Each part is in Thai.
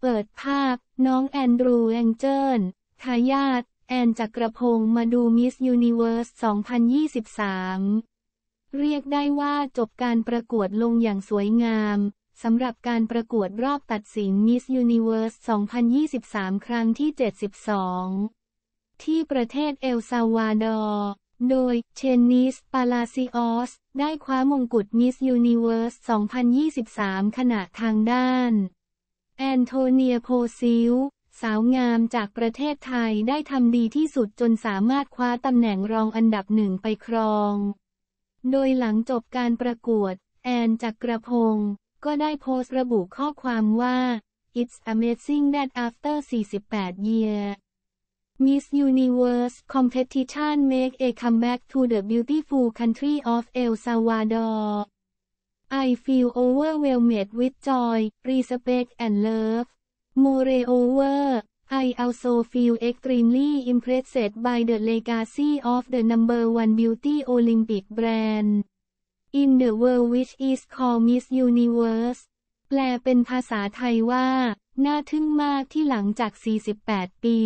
เปิดภาพ น้องแอนดรูแองเจิลทายาทแอนจักรพงศ์มาดูมิสยูนิเวอร์ส2023 เรียกได้ว่าจบการประกวดลงอย่างสวยงามสำหรับการประกวดรอบตัดสินมิสยูนิเวอร์ส2023 ครั้งที่ 72 ที่ประเทศเอลซาวาดอร์ โดยเชนนิส ปาลาซิออส ได้คว้ามงกุฎมิสยูนิเวอร์ส2023 ขณะทางด้านแอนโทเนียโพซิลสาวงามจากประเทศไทยได้ทำดีที่สุดจนสามารถคว้าตำแหน่งรองอันดับหนึ่งไปครอง โดยหลังจบการประกวด แอนจากกระพง ก็ได้โพสต์ระบุข้อความว่า It's amazing that after 48 year Miss Universe competition make a comeback to the beautiful country of El Salvador I feel overwhelmed with joy, respect and love. Moreover, I also feel extremely impressed by the legacy of the number one beauty Olympic brand in the world which is called Miss Universe แปลเป็นภาษาไทยว่า น่าทึ่งมากที่หลังจาก 48 ปี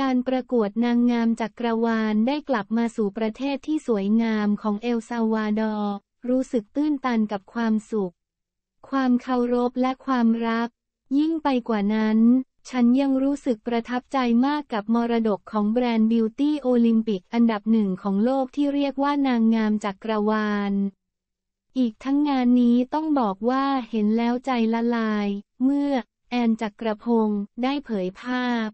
การประกวดนางงามจักกรวาลได้กลับมาสู่ประเทศที่สวยงามของเอลซาวาดอร์รู้สึกตื้นตันกับความสุข ความเคารพและความรักยิ่งไปกว่านั้น ฉันยังรู้สึกประทับใจมากกับมรดกของแบรนด์บิวตี้โอลิมปิกอันดับหนึ่งของโลกที่เรียกว่านางงามจักรวาล อีกทั้งงานนี้ต้องบอกว่าเห็นแล้วใจละลาย เมื่อ แอนจักรพงศ์ได้เผยภาพ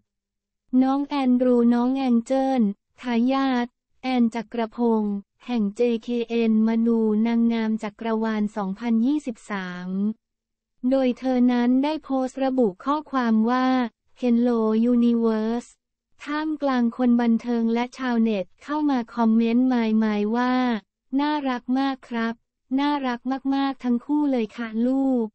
น้องแอนดรู น้องแองเจิลทายาทแอนจักรพงศ์แห่ง JKN มนูนางงามจักรวาล 2023 โดยเธอนั้นได้โพสต์ระบุข้อความว่า Hello Universe ท่ามกลางคนบันเทิงและชาวเน็ตเข้ามาคอมเมนต์มายมายว่า น่ารักมากครับ น่ารักมากๆทั้งคู่เลยค่ะลูก